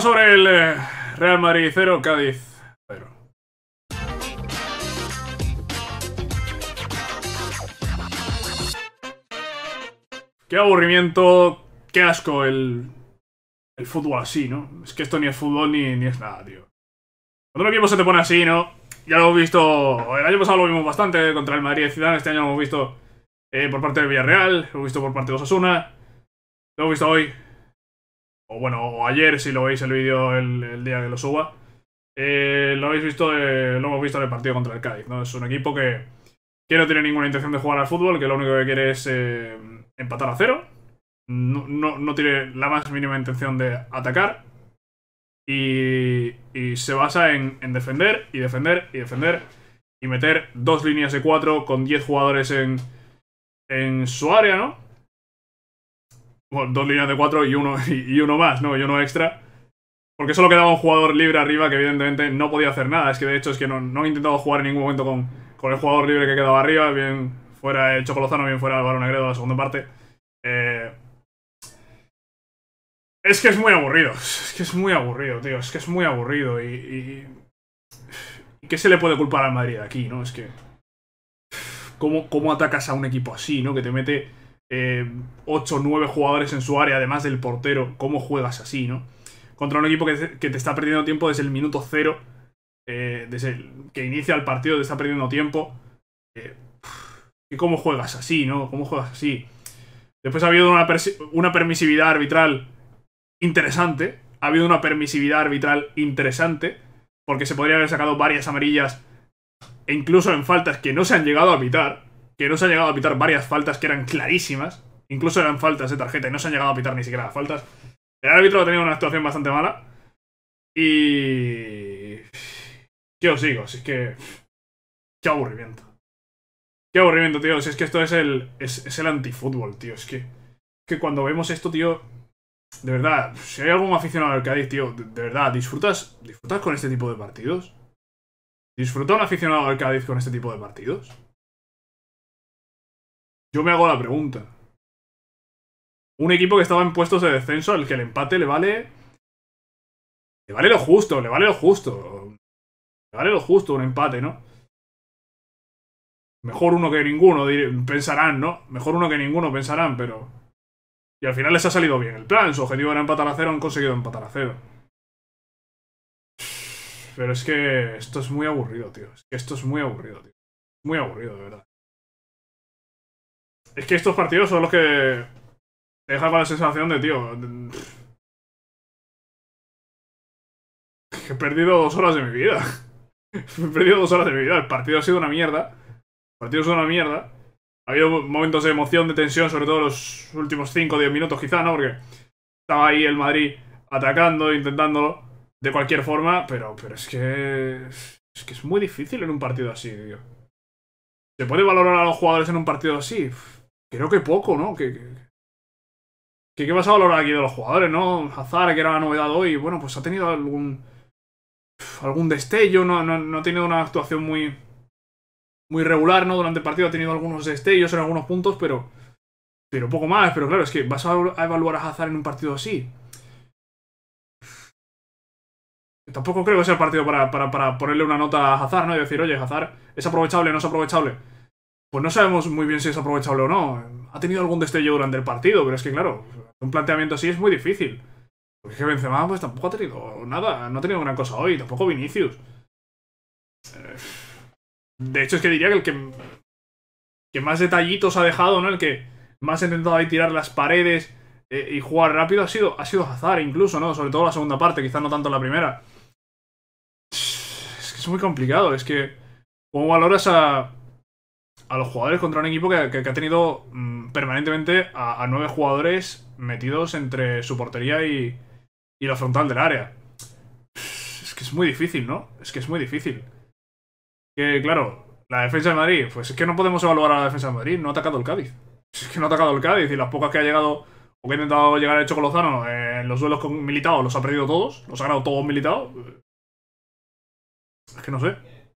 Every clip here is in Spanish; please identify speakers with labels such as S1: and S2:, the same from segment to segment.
S1: sobre el eh, Real Madrid 0, Cádiz 0. Qué aburrimiento, qué asco el, fútbol así, ¿no? Es que esto ni es fútbol ni, ni es nada, tío. Cuando un equipo se te pone así, ¿no? Ya lo hemos visto, el año pasado lo vimos bastante contra el Madrid de Ciudad. este año lo hemos visto eh, por parte de Villarreal, lo hemos visto por parte de Osasuna, lo hemos visto hoy o bueno, o ayer si lo veis el vídeo el, día que lo suba, eh, lo habéis visto, lo hemos visto en el partido contra el Cádiz, ¿no? Es un equipo que, que no tiene ninguna intención de jugar al fútbol, que lo único que quiere es eh, empatar a cero, no, tiene la más mínima intención de atacar y, se basa en, defender y defender y defender y meter dos líneas de cuatro con 10 jugadores en, en su área, ¿no? dos líneas de cuatro y uno, y, uno más, ¿no? Y uno extra. Porque solo quedaba un jugador libre arriba que evidentemente no podía hacer nada. Es que de hecho es que no, he intentado jugar en ningún momento con, con el jugador libre que quedaba arriba, bien fuera el Chocolozano, bien fuera el Álvaro Negredo la segunda parte. Eh, es que es muy aburrido, es que es muy aburrido, tío, es que es muy aburrido y, qué se le puede culpar al Madrid aquí, no? Es que... ¿Cómo, ¿Cómo atacas a un equipo así, no? Que te mete 8 eh, o 9 jugadores en su área, además del portero, ¿cómo juegas así, no? Contra un equipo que, te, está perdiendo tiempo desde el minuto cero, eh, desde el, que inicia el partido, te está perdiendo tiempo. Eh, ¿Y cómo juegas así, no? ¿Cómo juegas así? Después ha habido una, una permisividad arbitral interesante. Ha habido una permisividad arbitral interesante. Porque se podría haber sacado varias amarillas. E incluso en faltas que no se han llegado a evitar que no se han llegado a pitar varias faltas que eran clarísimas. Incluso eran faltas de tarjeta y no se han llegado a pitar ni siquiera las faltas. El árbitro ha tenido una actuación bastante mala. Y... yo os digo? es que... Qué aburrimiento. Qué aburrimiento, tío. Si es que esto es el... Es, el antifútbol, tío. Es que... Que cuando vemos esto, tío... De verdad, si hay algún aficionado al Cádiz, tío, de, verdad, ¿disfrutas, ¿disfrutas con este tipo de partidos? ¿Disfruta un aficionado al Cádiz con este tipo de partidos? Yo me hago la pregunta. Un equipo que estaba en puestos de descenso, al que el empate le vale. Le vale lo justo, le vale lo justo. Le vale lo justo un empate, ¿no? Mejor uno que ninguno, pensarán, ¿no? Mejor uno que ninguno, pensarán, pero... Y al final les ha salido bien el plan. Su objetivo era empatar a cero, han conseguido empatar a cero. Pero es que esto es muy aburrido, tío. Es que esto es muy aburrido, tío. Muy aburrido, de verdad. Es que estos partidos son los que te dejan la sensación de, tío... he perdido dos horas de mi vida. he perdido dos horas de mi vida. El partido ha sido una mierda. El partido ha sido una mierda. Ha habido momentos de emoción, de tensión, sobre todo los últimos 5 o 10 minutos quizá, ¿no? Porque estaba ahí el Madrid atacando, intentándolo de cualquier forma, pero, pero es que... Es que es muy difícil en un partido así, tío. ¿Se puede valorar a los jugadores en un partido así? creo que poco, ¿no? ¿Qué qué vas a valorar aquí de los jugadores, ¿no? Hazard, que era la novedad hoy, bueno, pues ha tenido algún algún destello, no, no, ha tenido una actuación muy muy regular, ¿no? Durante el partido ha tenido algunos destellos en algunos puntos, pero pero poco más, pero claro, es que vas a evaluar a Hazard en un partido así. Tampoco creo que sea el partido para, para, para ponerle una nota a Hazard, ¿no? Y decir, oye, Hazard, ¿es aprovechable no es aprovechable? pues no sabemos muy bien si es aprovechable o no. Ha tenido algún destello durante el partido, pero es que claro, un planteamiento así es muy difícil. Porque es que Benzema pues tampoco ha tenido nada, no ha tenido gran cosa hoy, tampoco Vinicius. Eh, de hecho es que diría que el que, más detallitos ha dejado, ¿no? El que más ha intentado ahí tirar las paredes eh, y jugar rápido ha sido, ha sido Hazard incluso, ¿no? Sobre todo la segunda parte, quizás no tanto la primera. Es que es muy complicado, es que... ¿Cómo valoras a, a los jugadores contra un equipo que, ha tenido mm, permanentemente a, nueve jugadores metidos entre su portería y, la frontal del área. Es que es muy difícil, ¿no? Es que es muy difícil. Que claro, la defensa de Madrid, pues es que no podemos evaluar a la defensa de Madrid, no ha atacado el Cádiz. Es que no ha atacado el Cádiz y las pocas que ha llegado o que ha intentado llegar el Chocolozano Lozano en los duelos con militados los ha perdido todos, los ha ganado todos militados. Es que no sé.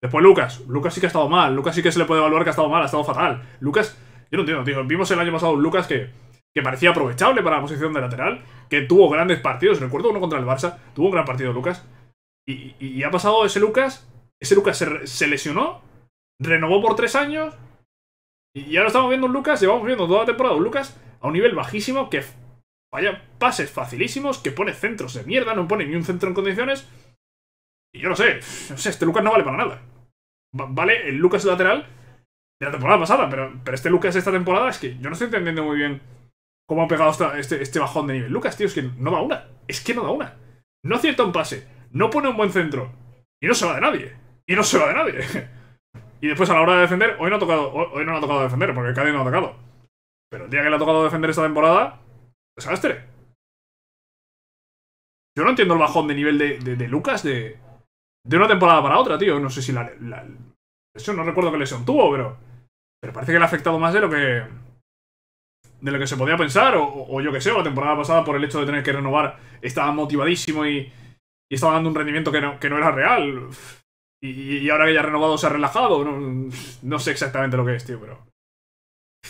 S1: Después Lucas. Lucas sí que ha estado mal. Lucas sí que se le puede evaluar que ha estado mal, ha estado fatal. Lucas, yo no entiendo, tío. Vimos el año pasado un Lucas que, que parecía aprovechable para la posición de lateral, que tuvo grandes partidos. Recuerdo uno contra el Barça, tuvo un gran partido Lucas. Y, ha pasado ese Lucas, ese Lucas se, lesionó, renovó por tres años. Y, ahora estamos viendo un Lucas, llevamos viendo toda la temporada un Lucas a un nivel bajísimo que vaya pases facilísimos, que pone centros de mierda, no pone ni un centro en condiciones. Y yo no sé, no sé, este Lucas no vale para nada. vale el Lucas lateral de la temporada pasada, pero, pero este Lucas de esta temporada es que yo no estoy entendiendo muy bien cómo ha pegado este, este, bajón de nivel. Lucas, tío, es que no da una. Es que no da una. No acierta un pase, no pone un buen centro. Y no se va de nadie. Y no se va de nadie. y después a la hora de defender, hoy no ha tocado, hoy, no ha tocado defender, porque Cádiz no ha tocado. Pero el día que le ha tocado defender esta temporada, desastre. Yo no entiendo el bajón de nivel de Lucas de, de una temporada para otra, tío. No sé si la, eso no recuerdo qué lesión tuvo, pero pero parece que le ha afectado más de lo que de lo que se podía pensar o, yo qué sé, la temporada pasada por el hecho de tener que renovar estaba motivadísimo y, y estaba dando un rendimiento que no, era real. Y, ahora que ya ha renovado se ha relajado. No, sé exactamente lo que es, tío, pero...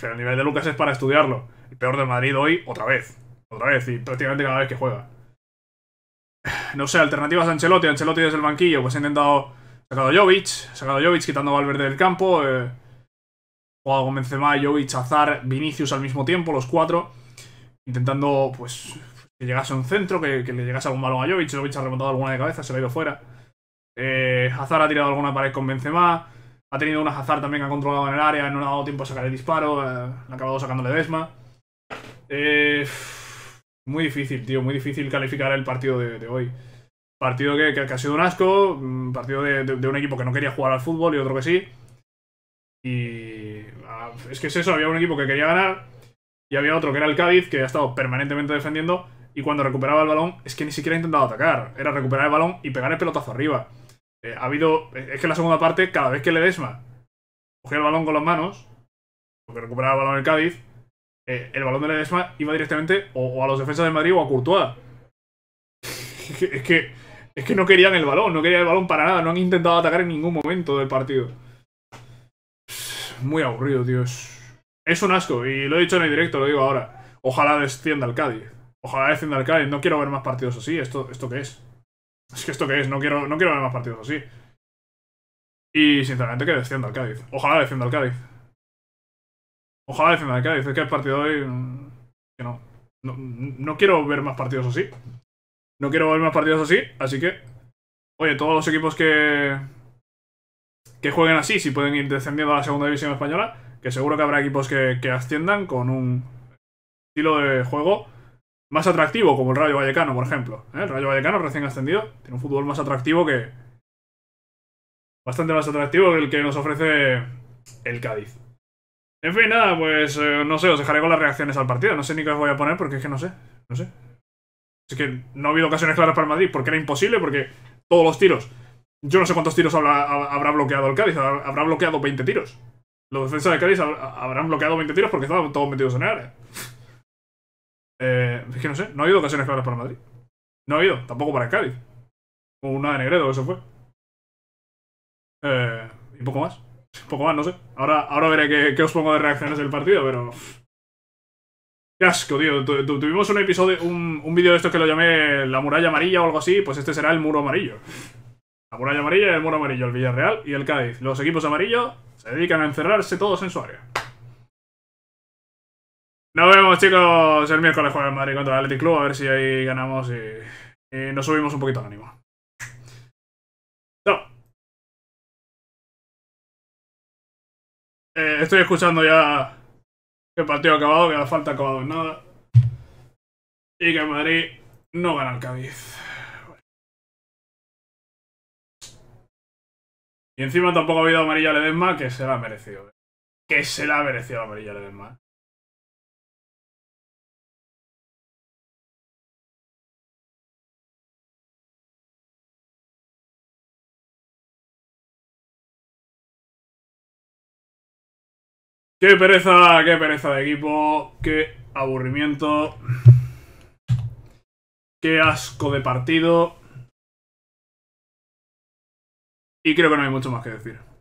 S1: Pero el nivel de Lucas es para estudiarlo. El peor de Madrid hoy, otra vez. Otra vez, y prácticamente cada vez que juega no sé, alternativas a Ancelotti. Ancelotti desde el banquillo, pues ha intentado sacado a Jovic, sacado a Jovic quitando Valverde del campo. Eh, jugado con Benzema, Jovic, Azar, Vinicius al mismo tiempo, los cuatro. Intentando, pues, que llegase a un centro, que, le llegase algún balón a Jovic. Jovic ha remontado alguna de cabeza, se le ha ido fuera. Eh, Azar ha tirado alguna pared con Benzema. Ha tenido una Azar también que ha controlado en el área, no le ha dado tiempo a sacar el disparo. Eh, ha acabado sacándole Desma. Eh muy difícil, tío, muy difícil calificar el partido de, hoy. Partido que, que, ha sido un asco, mm, partido de, un equipo que no quería jugar al fútbol y otro que sí. Y ah, es que es eso, había un equipo que quería ganar y había otro que era el Cádiz, que ha estado permanentemente defendiendo y cuando recuperaba el balón es que ni siquiera ha intentado atacar, era recuperar el balón y pegar el pelotazo arriba. Eh, ha habido, eh, es que en la segunda parte, cada vez que Ledesma cogía el balón con las manos, porque recuperaba el balón el Cádiz, eh, el balón de la Ledesma iba directamente o, a los defensas de Madrid o a Courtois. es que es que no querían el balón, no querían el balón para nada, no han intentado atacar en ningún momento del partido. Muy aburrido, dios. Es un asco, y lo he dicho en el directo, lo digo ahora. Ojalá descienda el Cádiz. Ojalá descienda al Cádiz. No quiero ver más partidos así. ¿Esto, esto qué es? Es que esto qué es, no quiero, no quiero ver más partidos así. Y sinceramente que descienda al Cádiz. Ojalá descienda al Cádiz. Ojalá el Cádiz. que el partido de hoy. Mm, que no. no. quiero ver más partidos así. No quiero ver más partidos así, así que. Oye, todos los equipos que. que jueguen así, si pueden ir descendiendo a la segunda división española, que seguro que habrá equipos que, que asciendan con un estilo de juego más atractivo, como el Rayo Vallecano, por ejemplo. ¿eh? El Rayo Vallecano, recién ascendido, tiene un fútbol más atractivo que. bastante más atractivo que el que nos ofrece el Cádiz. En fin, nada, pues eh, no sé, os dejaré con las reacciones al partido. No sé ni qué os voy a poner porque es que no sé, no sé. Es que no ha habido ocasiones claras para el Madrid porque era imposible, porque todos los tiros. Yo no sé cuántos tiros habrá, bloqueado el Cádiz, habrá bloqueado 20 tiros. Los defensas de Cádiz habrán bloqueado 20 tiros porque estaban todos metidos en el área. Eh, es que no sé, no ha habido ocasiones claras para el Madrid. No ha habido, tampoco para el Cádiz. Una de Negredo, eso fue. Eh, y poco más. Un poco más, no sé. Ahora, ahora veré qué, os pongo de reacciones del partido, pero... Qué asco, tío. tuvimos un episodio, un, un vídeo de estos que lo llamé La muralla amarilla o algo así, pues este será el muro amarillo. La muralla amarilla y el muro amarillo, el Villarreal y el Cádiz. Los equipos amarillos se dedican a encerrarse todos en su área. Nos vemos, chicos. El miércoles juega el Madrid contra el Athletic Club, a ver si ahí ganamos y, y nos subimos un poquito de ánimo. Eh, estoy escuchando ya que el partido ha acabado, que la falta ha acabado en nada. Y que Madrid no gana el cabiz. Y encima tampoco ha habido amarilla Ledesma, que se la ha merecido. Eh. Que se la ha merecido amarilla amarilla Ledesma. Eh. Qué pereza, qué pereza de equipo, qué aburrimiento, qué asco de partido. Y creo que no hay mucho más que decir.